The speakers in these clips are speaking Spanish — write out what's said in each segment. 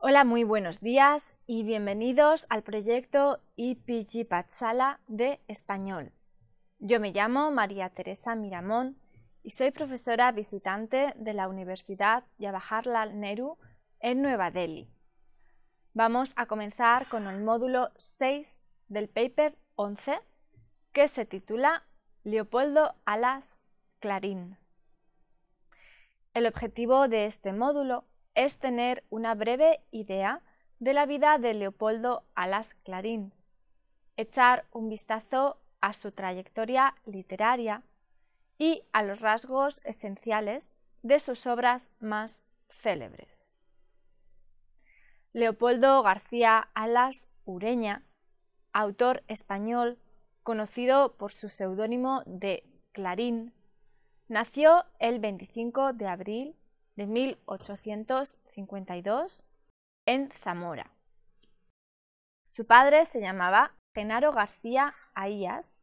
Hola, muy buenos días y bienvenidos al proyecto IPG Patsala de Español. Yo me llamo María Teresa Miramón y soy profesora visitante de la Universidad Jawaharlal Nehru en Nueva Delhi. Vamos a comenzar con el módulo 6 del paper 11 que se titula Leopoldo Alas Clarín. El objetivo de este módulo es tener una breve idea de la vida de Leopoldo Alas Clarín, echar un vistazo a su trayectoria literaria y a los rasgos esenciales de sus obras más célebres. Leopoldo García Alas Ureña, autor español conocido por su seudónimo de Clarín, nació el 25 de abril de 1852 en Zamora. Su padre se llamaba Genaro García Aías.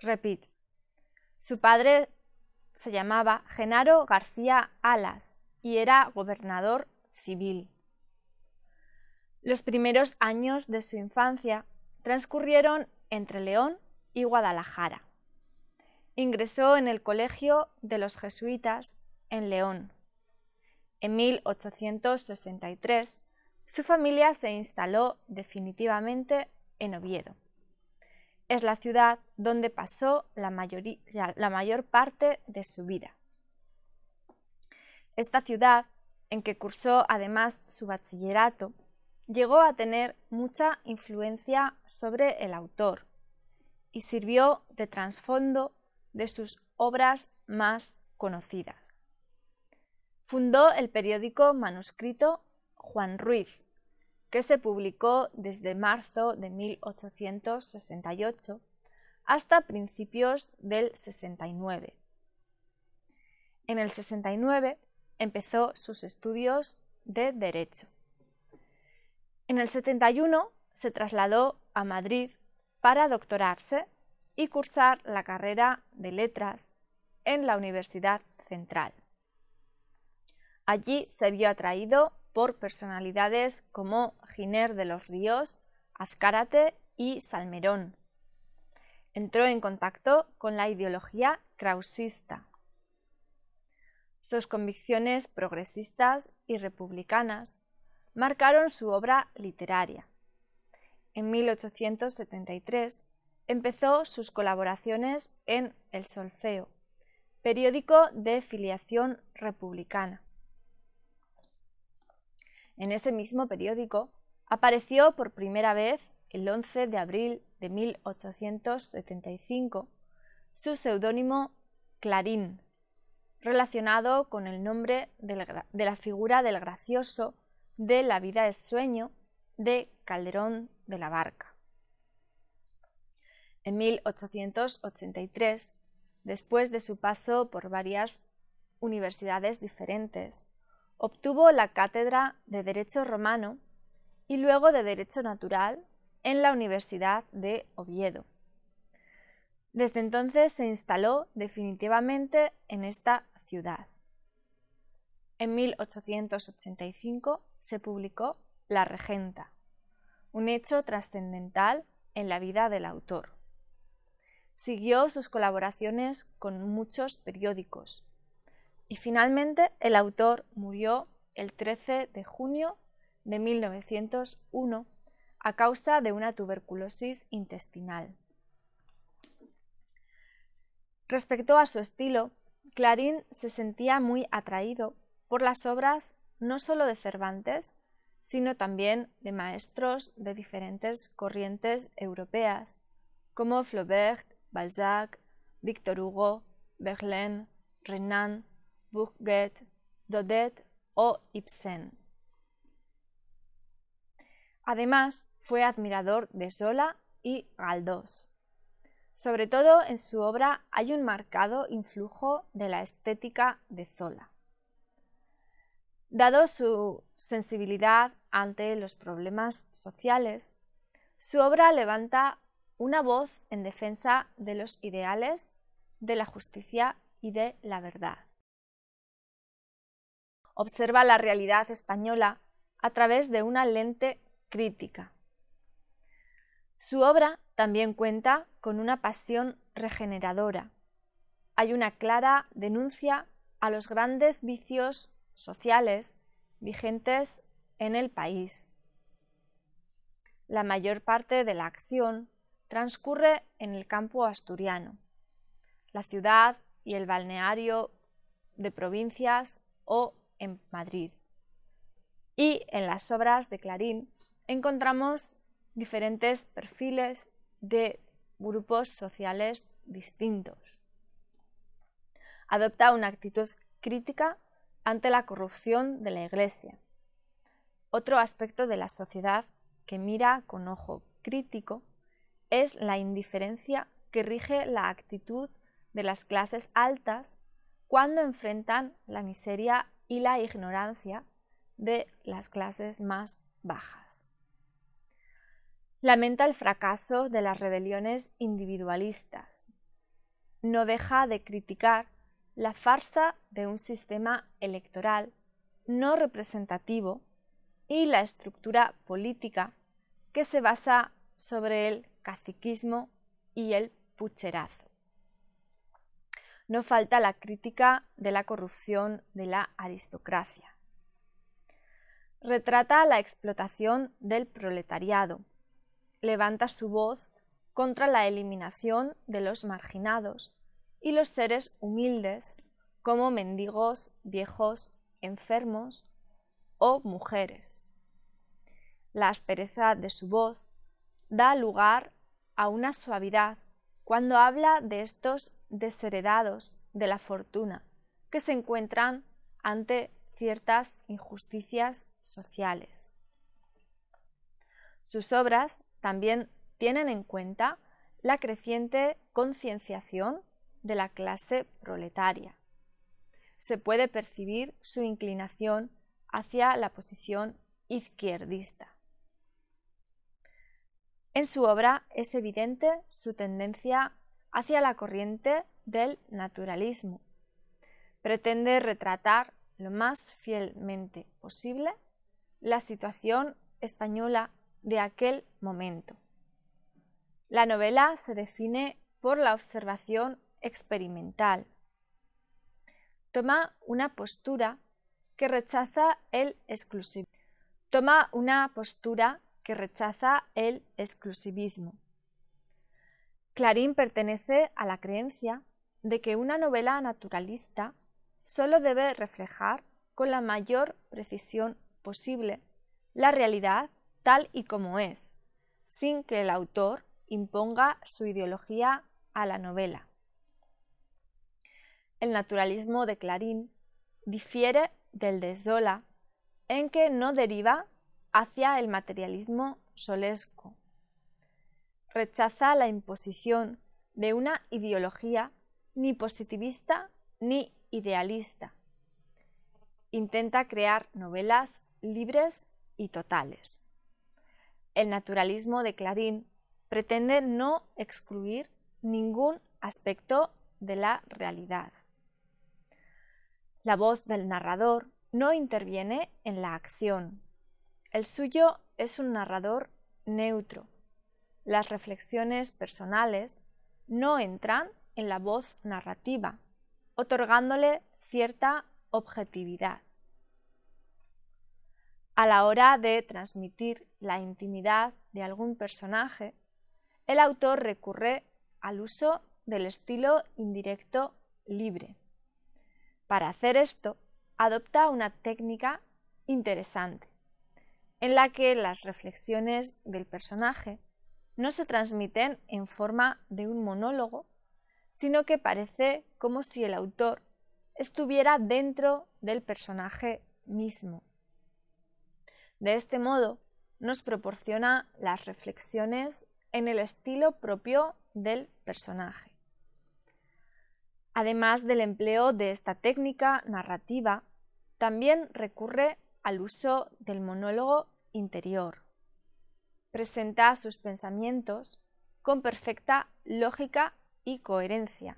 Repito, su padre se llamaba Genaro García Alas y era gobernador civil. Los primeros años de su infancia transcurrieron entre León y Guadalajara. Ingresó en el Colegio de los Jesuitas en León. En 1863, su familia se instaló definitivamente en Oviedo. Es la ciudad donde pasó la, la mayor parte de su vida. Esta ciudad, en que cursó además su bachillerato, llegó a tener mucha influencia sobre el autor y sirvió de trasfondo de sus obras más conocidas. Fundó el periódico manuscrito Juan Ruiz, que se publicó desde marzo de 1868 hasta principios del 69. En el 69 empezó sus estudios de Derecho. En el 71 se trasladó a Madrid para doctorarse y cursar la carrera de Letras en la Universidad Central. Allí se vio atraído por personalidades como Giner de los Ríos, Azcárate y Salmerón. Entró en contacto con la ideología krausista. Sus convicciones progresistas y republicanas marcaron su obra literaria. En 1873 empezó sus colaboraciones en El Solfeo, periódico de filiación republicana. En ese mismo periódico apareció por primera vez el 11 de abril de 1875 su seudónimo Clarín, relacionado con el nombre de la figura del gracioso de La vida es sueño de Calderón de la Barca. En 1883, después de su paso por varias universidades diferentes, Obtuvo la cátedra de Derecho Romano y luego de Derecho Natural en la Universidad de Oviedo. Desde entonces se instaló definitivamente en esta ciudad. En 1885 se publicó La Regenta, un hecho trascendental en la vida del autor. Siguió sus colaboraciones con muchos periódicos, y finalmente, el autor murió el 13 de junio de 1901 a causa de una tuberculosis intestinal. Respecto a su estilo, Clarín se sentía muy atraído por las obras no solo de Cervantes, sino también de maestros de diferentes corrientes europeas, como Flaubert, Balzac, Victor Hugo, Verlaine, Renan, Buchget, Dodet o Ibsen. Además, fue admirador de Zola y Galdós. Sobre todo en su obra hay un marcado influjo de la estética de Zola. Dado su sensibilidad ante los problemas sociales, su obra levanta una voz en defensa de los ideales, de la justicia y de la verdad observa la realidad española a través de una lente crítica. Su obra también cuenta con una pasión regeneradora. Hay una clara denuncia a los grandes vicios sociales vigentes en el país. La mayor parte de la acción transcurre en el campo asturiano. La ciudad y el balneario de provincias o en Madrid. Y en las obras de Clarín encontramos diferentes perfiles de grupos sociales distintos. Adopta una actitud crítica ante la corrupción de la Iglesia. Otro aspecto de la sociedad que mira con ojo crítico es la indiferencia que rige la actitud de las clases altas cuando enfrentan la miseria y la ignorancia de las clases más bajas. Lamenta el fracaso de las rebeliones individualistas. No deja de criticar la farsa de un sistema electoral no representativo y la estructura política que se basa sobre el caciquismo y el pucherazo no falta la crítica de la corrupción de la aristocracia. Retrata la explotación del proletariado. Levanta su voz contra la eliminación de los marginados y los seres humildes como mendigos, viejos, enfermos o mujeres. La aspereza de su voz da lugar a una suavidad cuando habla de estos desheredados de la fortuna, que se encuentran ante ciertas injusticias sociales. Sus obras también tienen en cuenta la creciente concienciación de la clase proletaria. Se puede percibir su inclinación hacia la posición izquierdista. En su obra es evidente su tendencia hacia la corriente del naturalismo. Pretende retratar lo más fielmente posible la situación española de aquel momento. La novela se define por la observación experimental. Toma una postura que rechaza el exclusivismo. Toma una postura que rechaza el exclusivismo. Clarín pertenece a la creencia de que una novela naturalista solo debe reflejar con la mayor precisión posible la realidad tal y como es, sin que el autor imponga su ideología a la novela. El naturalismo de Clarín difiere del de Zola en que no deriva hacia el materialismo solesco, rechaza la imposición de una ideología ni positivista ni idealista. Intenta crear novelas libres y totales. El naturalismo de Clarín pretende no excluir ningún aspecto de la realidad. La voz del narrador no interviene en la acción. El suyo es un narrador neutro, las reflexiones personales no entran en la voz narrativa, otorgándole cierta objetividad. A la hora de transmitir la intimidad de algún personaje, el autor recurre al uso del estilo indirecto libre. Para hacer esto, adopta una técnica interesante, en la que las reflexiones del personaje no se transmiten en forma de un monólogo, sino que parece como si el autor estuviera dentro del personaje mismo. De este modo, nos proporciona las reflexiones en el estilo propio del personaje. Además del empleo de esta técnica narrativa, también recurre al uso del monólogo interior, presenta sus pensamientos con perfecta lógica y coherencia,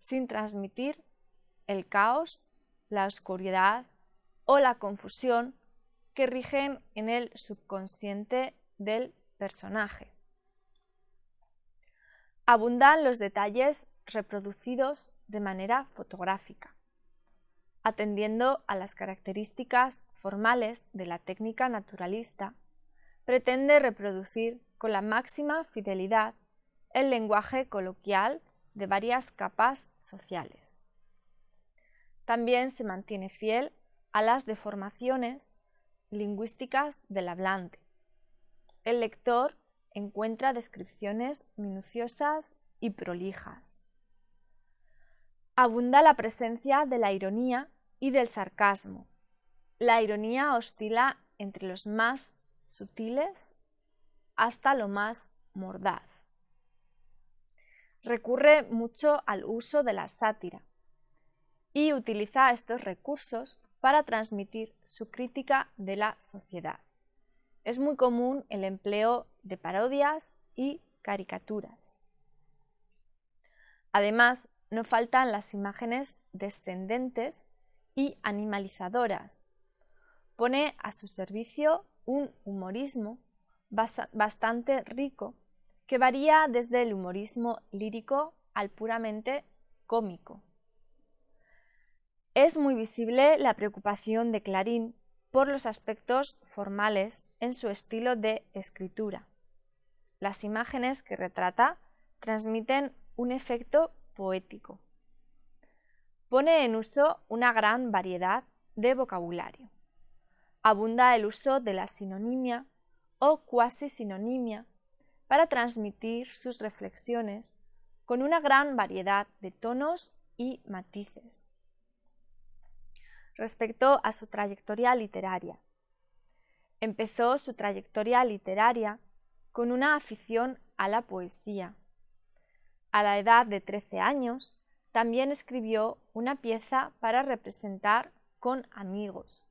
sin transmitir el caos, la oscuridad o la confusión que rigen en el subconsciente del personaje. Abundan los detalles reproducidos de manera fotográfica, atendiendo a las características formales de la técnica naturalista pretende reproducir con la máxima fidelidad el lenguaje coloquial de varias capas sociales. También se mantiene fiel a las deformaciones lingüísticas del hablante. El lector encuentra descripciones minuciosas y prolijas. Abunda la presencia de la ironía y del sarcasmo. La ironía oscila entre los más sutiles hasta lo más mordaz. Recurre mucho al uso de la sátira y utiliza estos recursos para transmitir su crítica de la sociedad. Es muy común el empleo de parodias y caricaturas. Además, no faltan las imágenes descendentes y animalizadoras. Pone a su servicio un humorismo bastante rico que varía desde el humorismo lírico al puramente cómico. Es muy visible la preocupación de Clarín por los aspectos formales en su estilo de escritura. Las imágenes que retrata transmiten un efecto poético. Pone en uso una gran variedad de vocabulario. Abunda el uso de la sinonimia o cuasi sinonimia para transmitir sus reflexiones con una gran variedad de tonos y matices. Respecto a su trayectoria literaria. Empezó su trayectoria literaria con una afición a la poesía. A la edad de 13 años, también escribió una pieza para representar con amigos.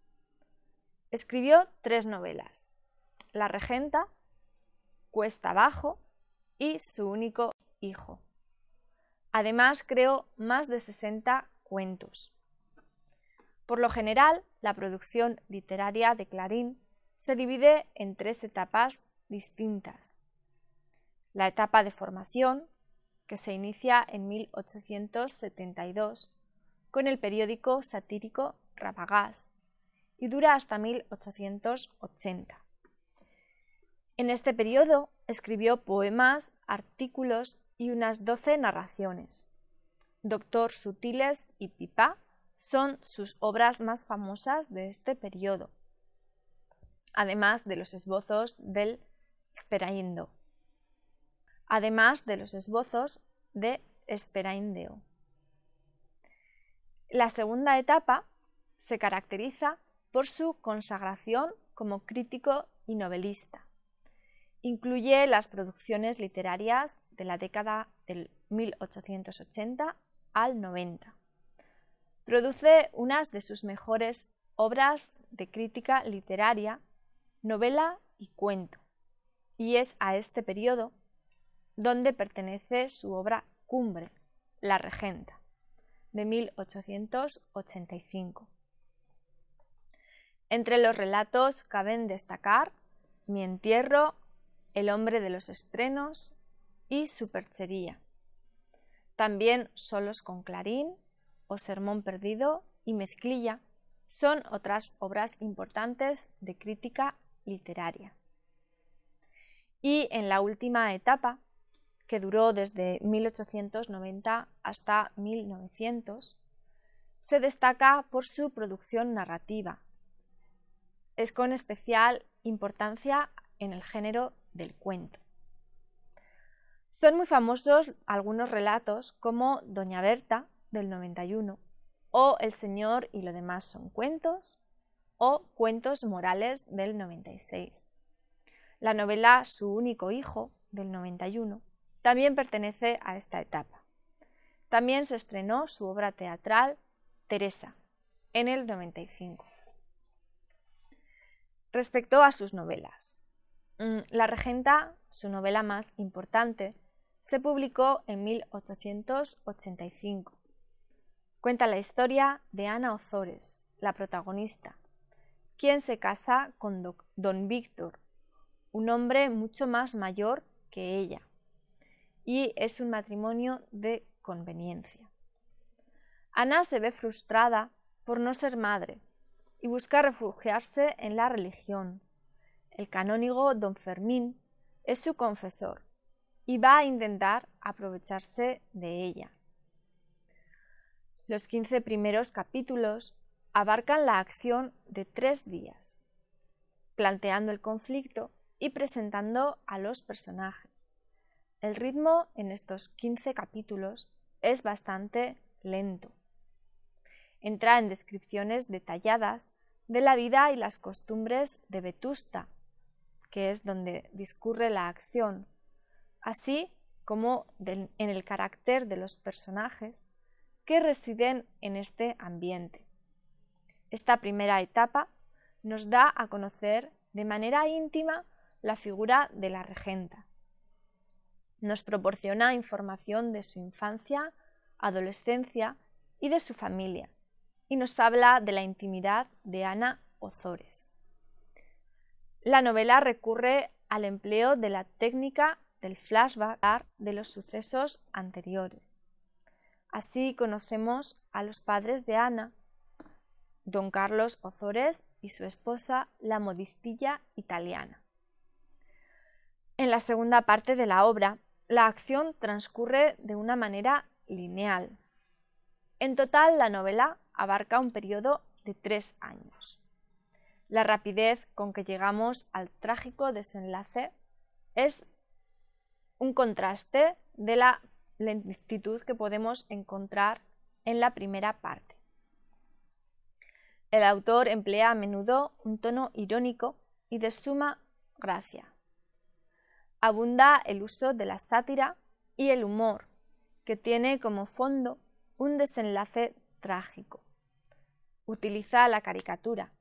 Escribió tres novelas, La Regenta, Cuesta Abajo y Su único hijo. Además, creó más de 60 cuentos. Por lo general, la producción literaria de Clarín se divide en tres etapas distintas. La etapa de formación, que se inicia en 1872 con el periódico satírico Rabagás y dura hasta 1880. En este periodo escribió poemas, artículos y unas doce narraciones. Doctor Sutiles y Pipa son sus obras más famosas de este periodo, además de los esbozos del Esperaindo, además de los esbozos de Esperaindeo. La segunda etapa se caracteriza por su consagración como crítico y novelista. Incluye las producciones literarias de la década del 1880 al 90. Produce unas de sus mejores obras de crítica literaria, novela y cuento, y es a este periodo donde pertenece su obra cumbre, La Regenta, de 1885. Entre los relatos caben destacar Mi entierro, El hombre de los estrenos y Superchería. También Solos con Clarín o Sermón Perdido y Mezclilla son otras obras importantes de crítica literaria. Y en la última etapa, que duró desde 1890 hasta 1900, se destaca por su producción narrativa, es con especial importancia en el género del cuento. Son muy famosos algunos relatos como Doña Berta del 91 o El Señor y lo demás son cuentos o Cuentos Morales del 96. La novela Su único hijo del 91 también pertenece a esta etapa. También se estrenó su obra teatral Teresa en el 95. Respecto a sus novelas, mm, La Regenta, su novela más importante, se publicó en 1885. Cuenta la historia de Ana Ozores, la protagonista, quien se casa con don Víctor, un hombre mucho más mayor que ella, y es un matrimonio de conveniencia. Ana se ve frustrada por no ser madre y busca refugiarse en la religión. El canónigo don Fermín es su confesor y va a intentar aprovecharse de ella. Los 15 primeros capítulos abarcan la acción de tres días, planteando el conflicto y presentando a los personajes. El ritmo en estos 15 capítulos es bastante lento entra en descripciones detalladas de la vida y las costumbres de Vetusta, que es donde discurre la acción, así como en el carácter de los personajes que residen en este ambiente. Esta primera etapa nos da a conocer de manera íntima la figura de la regenta. Nos proporciona información de su infancia, adolescencia y de su familia, y nos habla de la intimidad de Ana Ozores. La novela recurre al empleo de la técnica del flashback de los sucesos anteriores. Así conocemos a los padres de Ana, don Carlos Ozores y su esposa, la modistilla italiana. En la segunda parte de la obra, la acción transcurre de una manera lineal. En total, la novela abarca un periodo de tres años. La rapidez con que llegamos al trágico desenlace es un contraste de la lentitud que podemos encontrar en la primera parte. El autor emplea a menudo un tono irónico y de suma gracia. Abunda el uso de la sátira y el humor, que tiene como fondo un desenlace trágico. Utiliza la caricatura,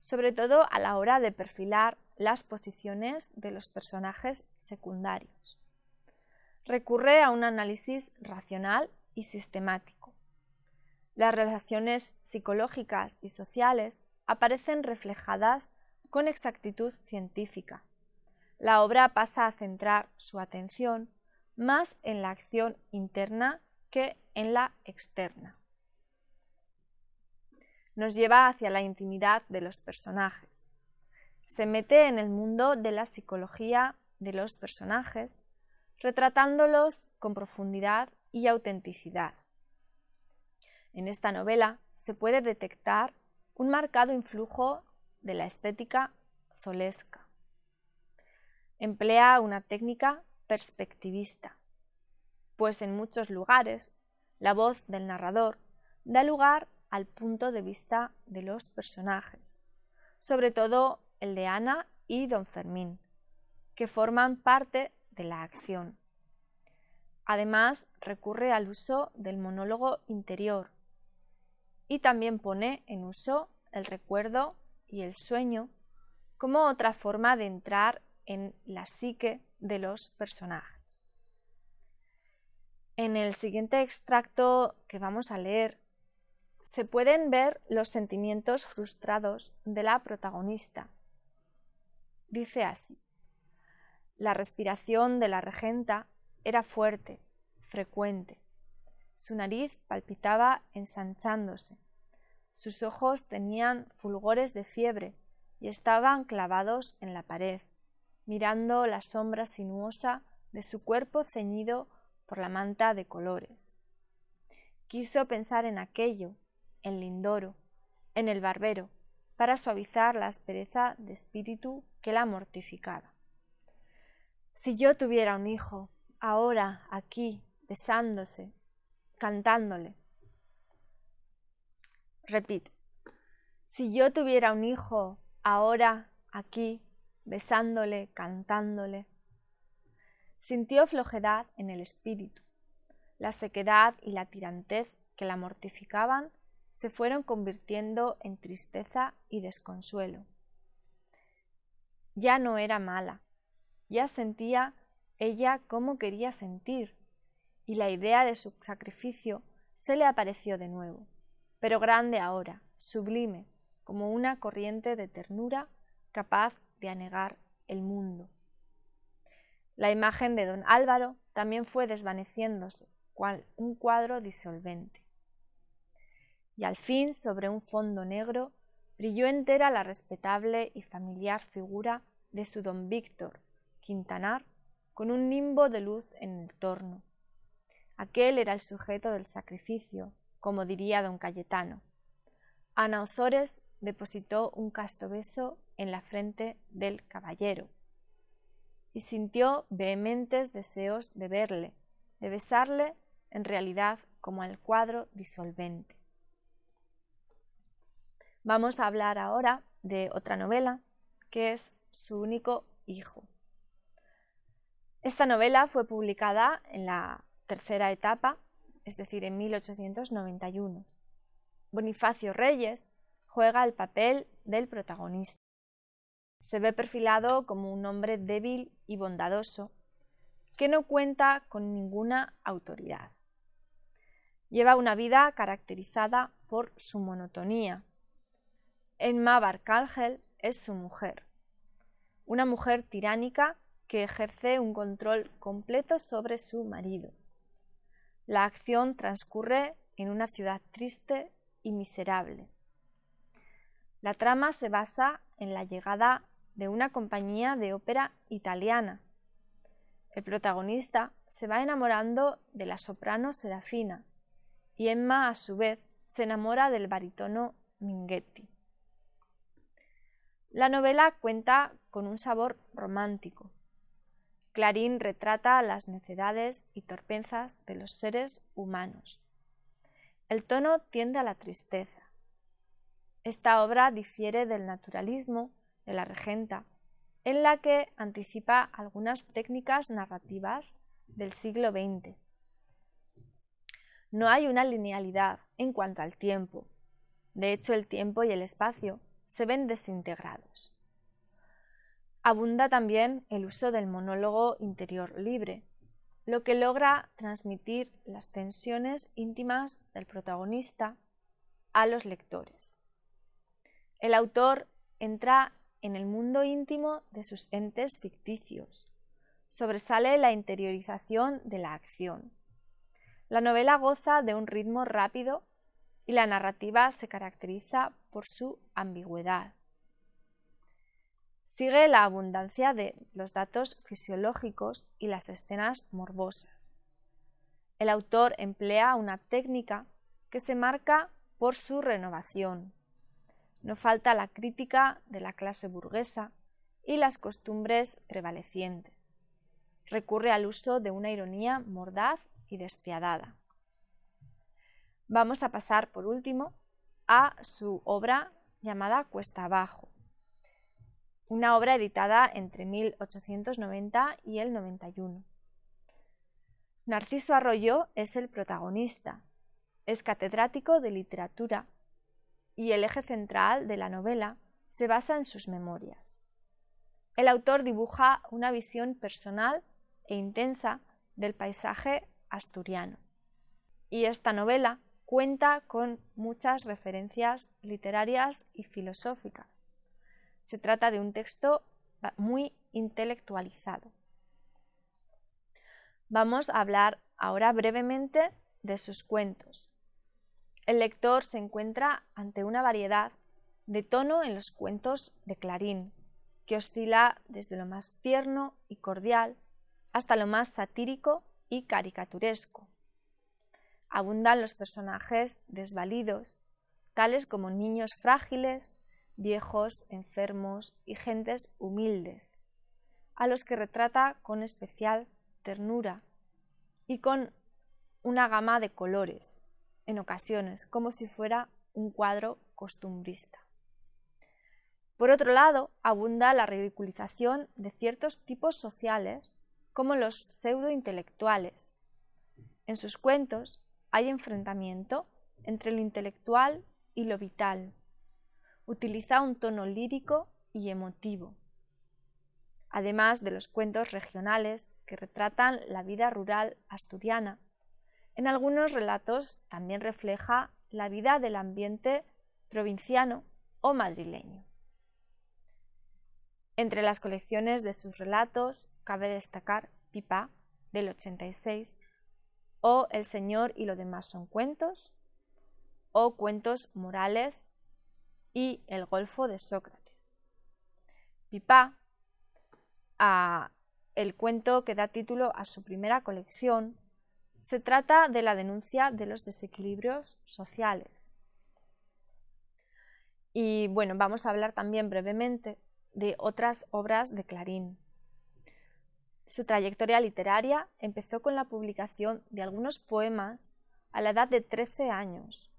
sobre todo a la hora de perfilar las posiciones de los personajes secundarios. Recurre a un análisis racional y sistemático. Las relaciones psicológicas y sociales aparecen reflejadas con exactitud científica. La obra pasa a centrar su atención más en la acción interna que en la externa nos lleva hacia la intimidad de los personajes. Se mete en el mundo de la psicología de los personajes, retratándolos con profundidad y autenticidad. En esta novela se puede detectar un marcado influjo de la estética zolesca. Emplea una técnica perspectivista, pues en muchos lugares la voz del narrador da lugar al punto de vista de los personajes, sobre todo el de Ana y don Fermín, que forman parte de la acción. Además, recurre al uso del monólogo interior y también pone en uso el recuerdo y el sueño como otra forma de entrar en la psique de los personajes. En el siguiente extracto que vamos a leer se pueden ver los sentimientos frustrados de la protagonista. Dice así, la respiración de la regenta era fuerte, frecuente. Su nariz palpitaba ensanchándose. Sus ojos tenían fulgores de fiebre y estaban clavados en la pared, mirando la sombra sinuosa de su cuerpo ceñido por la manta de colores. Quiso pensar en aquello, en Lindoro, en el barbero, para suavizar la aspereza de espíritu que la mortificaba. Si yo tuviera un hijo, ahora, aquí, besándose, cantándole. Repite. Si yo tuviera un hijo, ahora, aquí, besándole, cantándole. Sintió flojedad en el espíritu. La sequedad y la tirantez que la mortificaban se fueron convirtiendo en tristeza y desconsuelo. Ya no era mala, ya sentía ella cómo quería sentir, y la idea de su sacrificio se le apareció de nuevo, pero grande ahora, sublime, como una corriente de ternura capaz de anegar el mundo. La imagen de don Álvaro también fue desvaneciéndose, cual un cuadro disolvente y al fin sobre un fondo negro brilló entera la respetable y familiar figura de su don Víctor Quintanar con un nimbo de luz en el torno. Aquel era el sujeto del sacrificio, como diría don Cayetano. Ana Ozores depositó un casto beso en la frente del caballero y sintió vehementes deseos de verle, de besarle, en realidad como al cuadro disolvente. Vamos a hablar ahora de otra novela, que es Su único hijo. Esta novela fue publicada en la tercera etapa, es decir, en 1891. Bonifacio Reyes juega el papel del protagonista. Se ve perfilado como un hombre débil y bondadoso que no cuenta con ninguna autoridad. Lleva una vida caracterizada por su monotonía, Emma Barcángel es su mujer, una mujer tiránica que ejerce un control completo sobre su marido. La acción transcurre en una ciudad triste y miserable. La trama se basa en la llegada de una compañía de ópera italiana. El protagonista se va enamorando de la soprano Serafina y Emma a su vez se enamora del barítono Minghetti. La novela cuenta con un sabor romántico. Clarín retrata las necedades y torpezas de los seres humanos. El tono tiende a la tristeza. Esta obra difiere del naturalismo de la regenta, en la que anticipa algunas técnicas narrativas del siglo XX. No hay una linealidad en cuanto al tiempo. De hecho, el tiempo y el espacio se ven desintegrados. Abunda también el uso del monólogo interior libre, lo que logra transmitir las tensiones íntimas del protagonista a los lectores. El autor entra en el mundo íntimo de sus entes ficticios. Sobresale la interiorización de la acción. La novela goza de un ritmo rápido y la narrativa se caracteriza por su ambigüedad. Sigue la abundancia de los datos fisiológicos y las escenas morbosas. El autor emplea una técnica que se marca por su renovación. No falta la crítica de la clase burguesa y las costumbres prevalecientes. Recurre al uso de una ironía mordaz y despiadada. Vamos a pasar, por último, a su obra llamada Cuesta Abajo, una obra editada entre 1890 y el 91. Narciso Arroyo es el protagonista, es catedrático de literatura y el eje central de la novela se basa en sus memorias. El autor dibuja una visión personal e intensa del paisaje asturiano. Y esta novela cuenta con muchas referencias literarias y filosóficas. Se trata de un texto muy intelectualizado. Vamos a hablar ahora brevemente de sus cuentos. El lector se encuentra ante una variedad de tono en los cuentos de Clarín, que oscila desde lo más tierno y cordial hasta lo más satírico y caricaturesco abundan los personajes desvalidos, tales como niños frágiles, viejos, enfermos y gentes humildes, a los que retrata con especial ternura y con una gama de colores, en ocasiones, como si fuera un cuadro costumbrista. Por otro lado, abunda la ridiculización de ciertos tipos sociales, como los pseudointelectuales. En sus cuentos, hay enfrentamiento entre lo intelectual y lo vital. Utiliza un tono lírico y emotivo, además de los cuentos regionales que retratan la vida rural asturiana. En algunos relatos también refleja la vida del ambiente provinciano o madrileño. Entre las colecciones de sus relatos cabe destacar Pipa del 86, o El Señor y lo demás son cuentos, o Cuentos morales y El Golfo de Sócrates. Pipa, a ah, el cuento que da título a su primera colección, se trata de la denuncia de los desequilibrios sociales. Y bueno, vamos a hablar también brevemente de otras obras de Clarín. Su trayectoria literaria empezó con la publicación de algunos poemas a la edad de 13 años.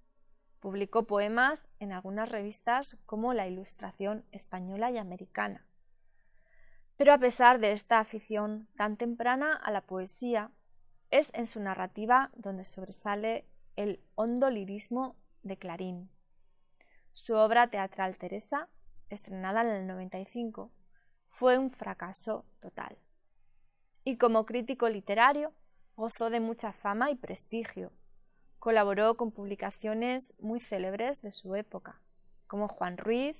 Publicó poemas en algunas revistas como La Ilustración Española y Americana. Pero a pesar de esta afición tan temprana a la poesía, es en su narrativa donde sobresale el hondo lirismo de Clarín. Su obra teatral Teresa, estrenada en el 95, fue un fracaso total y como crítico literario gozó de mucha fama y prestigio. Colaboró con publicaciones muy célebres de su época, como Juan Ruiz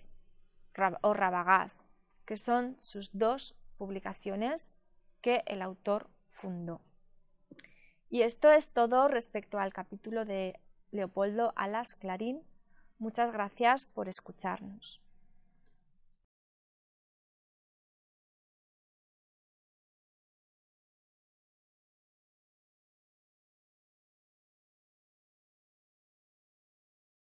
o Rabagás, que son sus dos publicaciones que el autor fundó. Y esto es todo respecto al capítulo de Leopoldo Alas Clarín. Muchas gracias por escucharnos.